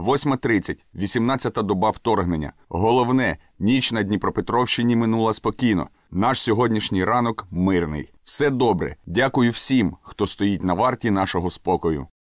8.30, 18-та доба вторгнення. Головне, ніч на Дніпропетровщині минула спокійно. Наш сьогоднішній ранок мирний. Все добре. Дякую всім, хто стоїть на варті нашого спокою.